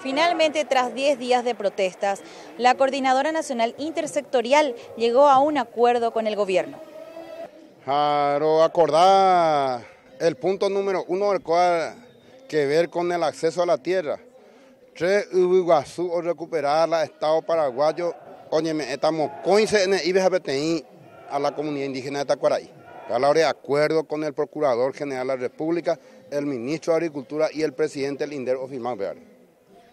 Finalmente, tras 10 días de protestas, la Coordinadora Nacional Intersectorial llegó a un acuerdo con el gobierno. Claro, acordar el punto número uno del cual que ver con el acceso a la tierra. Tres Iguazú o recuperarla, Estado paraguayo, oye, estamos coincidentes a la comunidad indígena de Tacuaraí. A la hora de acuerdo con el Procurador General de la República, el Ministro de Agricultura y el Presidente del INDER, Ofimán Bear.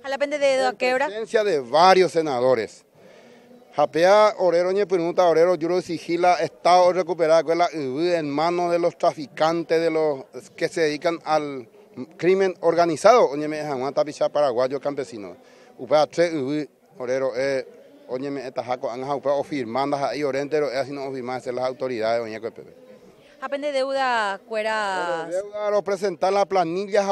La pende de qué hora? presencia de varios senadores. Japea orero ni pergunta orero yuro sigila estado recuperado en manos de los traficantes de los que se dedican al crimen organizado. Oñeme jamás tapicha paraguayo campesino. Upea tres orero eh oñeme esta jaco anja upea firmando ahí orentero es así no firmar las autoridades oñeco pepe. Apende deuda, cuera. Deuda, lo presentar la planilla,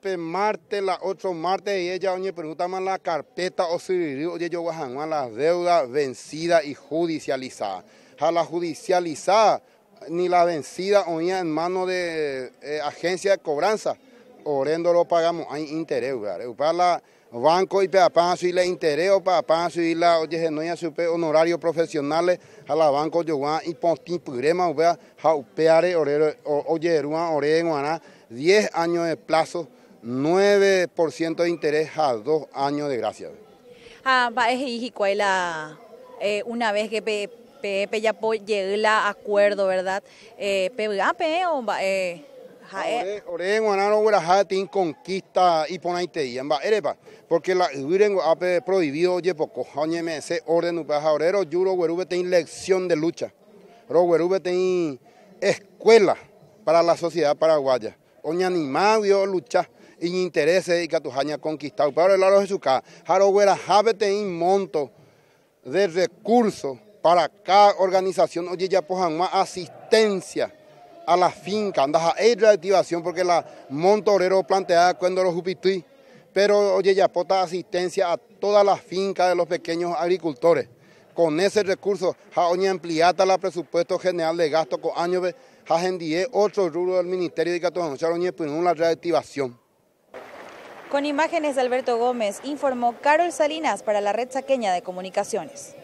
pe martes, la otro martes, y ella, oye, pregunta más la carpeta, o si oye, yo a las deuda vencida y judicializadas. A la judicializada, ni la vencida, oía en mano de eh, agencia de cobranza, orendo lo pagamos, hay interés, ¿verdad? banco y papazo y la interés papazo y la oye supe honorarios profesionales a la banco yo y pontín o ubea jaupeare orero oye ore guaná 10 años de plazo 9% de interés a 2 años de gracia. Ah, va es la... Eh, una vez que pe ya puede llegar la acuerdo, ¿verdad? Eh, pe ah, o va eh, Jaé. Eh. Oren guanano huera conquista y ponaite y amba erepa porque la huiren ape prohibido oye poco oñeme ese orden upaja orero yuro huerube ten lección de lucha. Ro huerube ten escuela para la sociedad paraguaya. Oña animado yo lucha y intereses y catujaña conquistado. Pero el aro de su casa, jaro huera jabe monto de recursos para cada organización oye ya pojan pues, más asistencia a la finca, anda a reactivación la porque la Montorero planteada cuando los jupitui, pero oye, ya pota asistencia a todas las fincas de los pequeños agricultores. Con ese recurso, ja oña ampliata la presupuesto general de gasto con años, ja gendie otro rubro del Ministerio de Catolanochar, oña pues, una reactivación. Con imágenes de Alberto Gómez, informó Carol Salinas para la red saqueña de comunicaciones.